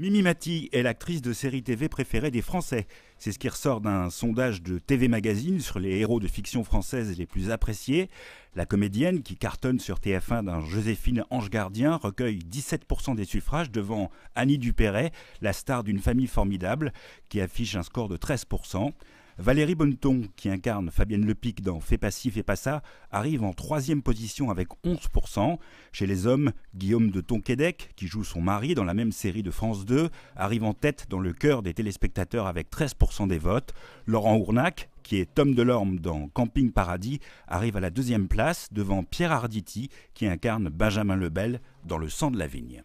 Mimi Mati est l'actrice de série TV préférée des Français. C'est ce qui ressort d'un sondage de TV Magazine sur les héros de fiction française les plus appréciés. La comédienne, qui cartonne sur TF1 d'un Joséphine Ange Gardien, recueille 17% des suffrages devant Annie Dupéret, la star d'une famille formidable, qui affiche un score de 13%. Valérie Bonneton, qui incarne Fabienne Lepic dans Fais pas ci, fais pas ça, arrive en troisième position avec 11%. Chez les hommes, Guillaume de Tonquédec, qui joue son mari dans la même série de France 2, arrive en tête dans le cœur des téléspectateurs avec 13% des votes. Laurent Hournac, qui est Tom Delorme dans Camping Paradis, arrive à la deuxième place devant Pierre Arditi, qui incarne Benjamin Lebel dans Le sang de la vigne.